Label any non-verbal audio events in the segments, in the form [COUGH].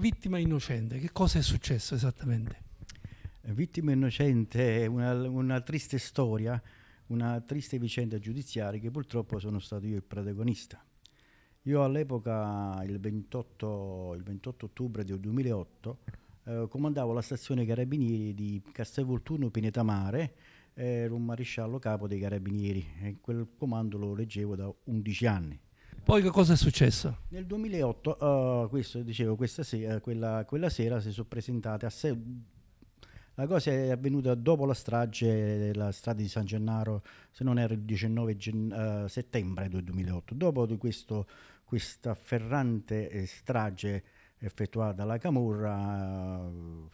Vittima innocente, che cosa è successo esattamente? Vittima innocente è una, una triste storia, una triste vicenda giudiziaria che purtroppo sono stato io il protagonista. Io all'epoca, il, il 28, ottobre del 2008, eh, comandavo la stazione Carabinieri di Castelvolturno Pinetamare, ero un maresciallo capo dei Carabinieri e quel comando lo leggevo da 11 anni. Poi che cosa è successo? Nel 2008, uh, eh, questo dicevo, questa sera, eh, quella, quella sera si sono presentate a sé. La cosa è avvenuta dopo la strage della strada di San Gennaro, se non era il 19 gen- uh, settembre 2008. Dopo di questo, questa afferrante eh, strage effettuata dalla Camorra, uh,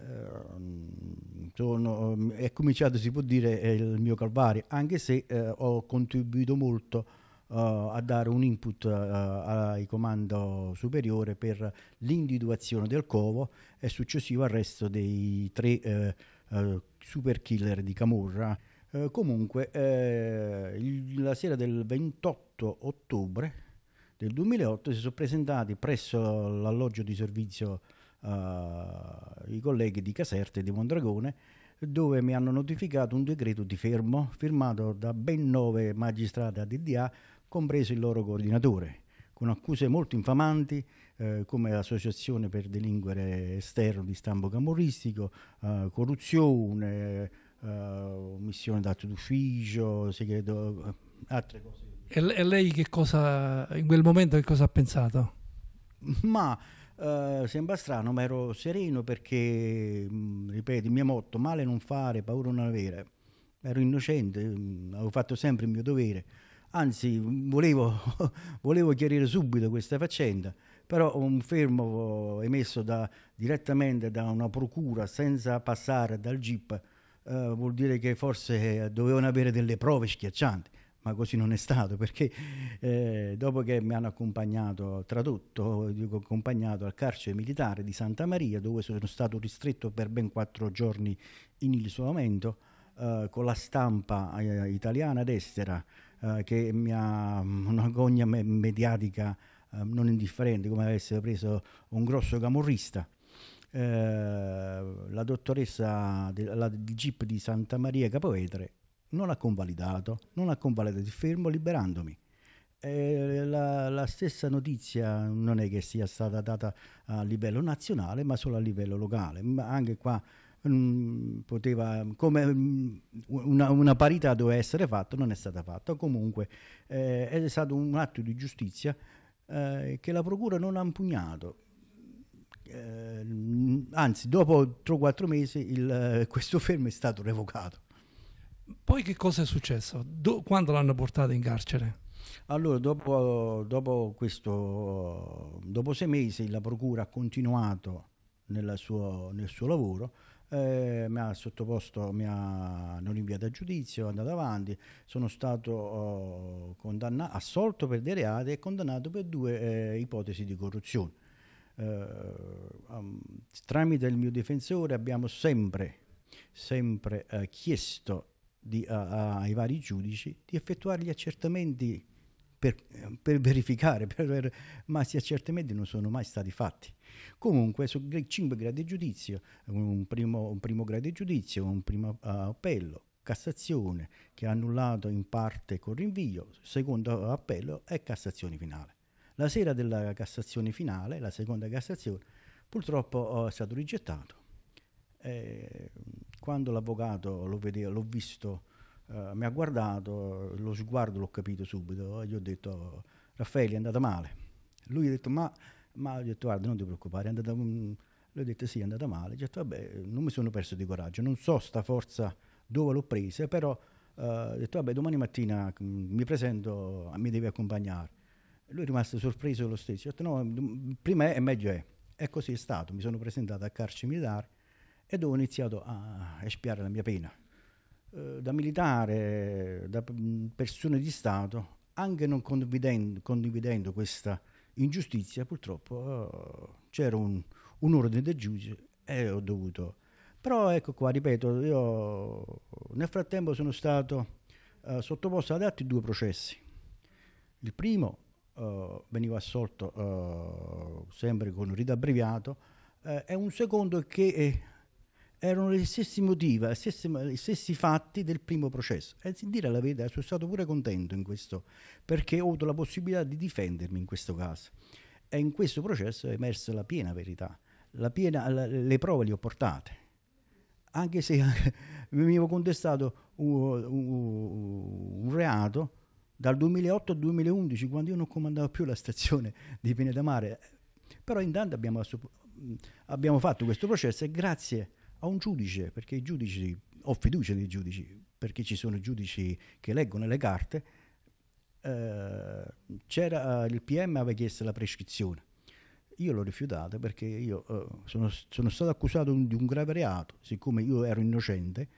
Uh, sono, mm, è cominciato si può dire il mio calvario anche se uh, ho contribuito molto uh, a dare un input uh, ai comando superiore per l'individuazione del covo e successivo arresto dei tre uh, super killer di Camorra. comunque, il, la sera del 28 ottobre del 2008 si sono presentati presso l'alloggio di servizio i colleghi di Caserta e di Mondragone dove mi hanno notificato un decreto di fermo firmato da ben nove magistrati a DDA compreso il loro coordinatore, con accuse molto infamanti eh, come l'associazione per delinquere esterno di stampo camorristico, eh, corruzione, eh, omissione d'atto d'ufficio, segreto, eh, altre cose. E, lei che cosa, in quel momento che cosa ha pensato? Ma Uh, sembra strano, ma ero sereno perché, mh, mm, ripeto, il mio motto, male non fare, paura non avere. Ero innocente, mh, mm, avevo fatto sempre il mio dovere. Anzi, volevo, [LAUGHS] volevo chiarire subito questa faccenda, però un fermo emesso da, direttamente da una procura senza passare dal GIP eh, vuol dire che forse dovevano avere delle prove schiaccianti ma così non è stato perché eh, dopo che mi hanno accompagnato, tradotto, dico, accompagnato al carcere militare di Santa Maria dove sono stato ristretto per ben quattro giorni in isolamento eh, con la stampa eh, italiana ed estera eh, che mi ha mm, una gogna mediatica eh, non indifferente, come avesse preso un grosso camorrista. Eh, la dottoressa della GIP di Santa Maria Capovetere non ha convalidato, non ha convalidato il fermo liberandomi. Eh, la, la, stessa notizia non è che sia stata data a livello nazionale, ma solo a livello locale. Ma anche qua Mm, poteva, come mm, una, una, parità doveva essere fatta, non è stata fatta. Comunque eh, è stato un atto di giustizia eh, che la Procura non ha impugnato. Eh, mm, anzi, dopo 3-4 mesi il, eh, [LAUGHS] questo fermo è stato revocato. Poi che cosa è successo? Do, quando l'hanno portato in carcere? Allora, dopo, dopo, questo, dopo sei mesi la Procura ha continuato suo, nel suo lavoro. Eh, mi ha sottoposto, mi ha non inviato a giudizio, è andato avanti, sono stato oh, assolto per dei reati e condannato per due eh, ipotesi di corruzione. Eh, um, tramite il mio difensore abbiamo sempre, sempre eh, chiesto di, a, a, ai vari giudici di effettuare gli accertamenti per, per verificare, [LAUGHS] per, ma si, accertamenti non sono mai stati fatti. Comunque su 5 gradi di giudizio, un primo, un primo grado di giudizio, un primo eh, appello, Cassazione che ha annullato in parte con rinvio, secondo appello e Cassazione finale. La sera della Cassazione finale, la seconda Cassazione, purtroppo eh, è stato rigettato. E eh, quando l'avvocato l'ho visto eh, mi ha guardato, lo sguardo l'ho capito subito, eh, gli ho detto Raffaele è andata male. Lui ha detto ma, ma ho detto guarda non ti preoccupare, è andata, lui ha detto sì è andata male, ho detto vabbè non mi sono perso di coraggio, non so sta forza dove l'ho presa, però uh, ho detto vabbè domani mattina mm, mi presento, mi devi accompagnare. Lui è rimasto sorpreso lo stesso, ho detto no, prima è e meglio è. E così è stato, mi sono presentato a carcere militare e dopo ho iniziato a espiare la mia pena. Eh, da militare, da mm, persone di Stato, anche non condividendo, condividendo questa ingiustizia, purtroppo eh, c'era un, un ordine del giudice e ho dovuto... Però ecco qua, ripeto, io nel frattempo sono stato eh, sottoposto ad altri due processi. Il primo Uh, veniva assolto uh, sempre con rito abbreviato uh, e un secondo che erano gli stessi motivi, gli stessi, gli stessi fatti del primo processo. E dire la verità, sono stato pure contento in questo, perché ho avuto la possibilità di difendermi in questo caso. E in questo processo è emersa la piena verità, la piena, la, le prove le ho portate. Anche se [LAUGHS] mi avevo contestato un, un, un reato dal 2008 al 2011, quando io non comandavo più la stazione di Pineda Mare. Però intanto abbiamo, abbiamo fatto questo processo e grazie a un giudice, perché i giudici, ho fiducia nei giudici, perché ci sono giudici che leggono le carte, eh, c'era, eh, il PM aveva chiesto la prescrizione. Io l'ho rifiutata perché io eh, sono, sono, stato accusato di un grave reato, siccome io ero innocente,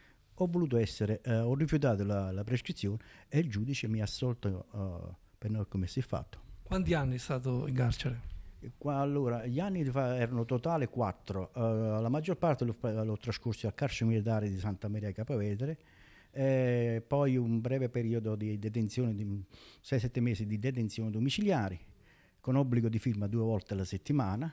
ho voluto essere, eh, ho rifiutato la, la, prescrizione e il giudice mi ha assolto eh, per non come si è fatto. Quanti anni è stato in carcere? allora, gli anni erano totale 4, uh, eh, la maggior parte l'ho, l'ho trascorso al carcere militare di Santa Maria Capovedere, eh, poi un breve periodo di detenzione, di 6-7 mesi di detenzione domiciliari, con obbligo di firma due volte alla settimana,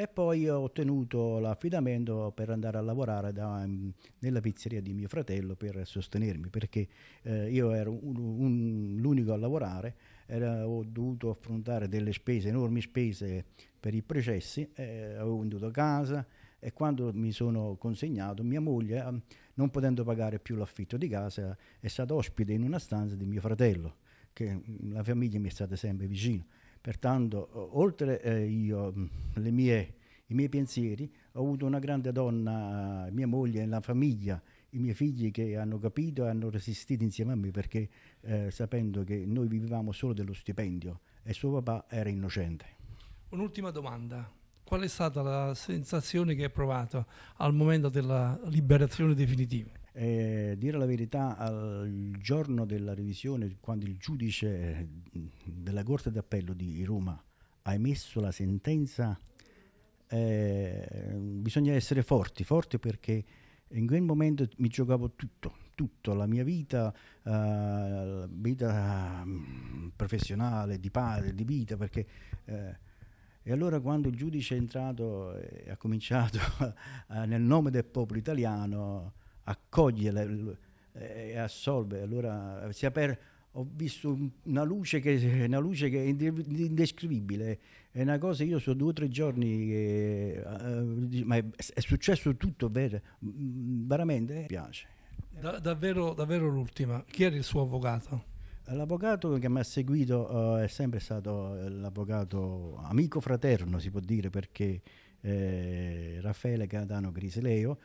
e poi ho ottenuto l'affidamento per andare a lavorare da, mm, nella pizzeria di mio fratello per sostenermi perché eh, io ero un, un, l'unico a lavorare era, ho dovuto affrontare delle spese enormi spese per i processi eh, avevo venduto casa e quando mi sono consegnato mia moglie eh, non potendo pagare più l'affitto di casa è stata ospite in una stanza di mio fratello che mm, la famiglia mi è stata sempre vicina Pertanto, oltre eh, io, mm, mie, i miei pensieri, ho avuto una grande donna, eh, mia moglie, la famiglia, i miei figli che hanno capito e hanno resistito insieme a me perché eh, sapendo che noi vivevamo solo dello stipendio e suo papà era innocente. Un'ultima domanda. Qual è stata la sensazione che hai provato al momento della liberazione definitiva? Eh, dire la verità, al giorno della revisione, quando il giudice eh, della Corte d'Appello di Roma ha emesso la sentenza, eh, bisogna essere forti, forti perché in quel momento mi giocavo tutto, tutto, la mia vita, uh, la vita mm, professionale, di padre, di vita, perché... Eh, e allora quando il giudice è entrato e ha cominciato [LAUGHS] nel nome del popolo italiano, accoglie le, eh, e assolve. Allora per, ho visto una luce, che, una luce che è indescrivibile, è una cosa io sono due o tre giorni, che, eh, eh ma è, è, successo tutto, ver, mm, veramente eh, piace. Da, davvero, davvero l'ultima, chi era il suo avvocato? L'avvocato che mi ha seguito eh, è sempre stato eh, l'avvocato amico fraterno, si può dire, perché Raffaele Catano Grisileo.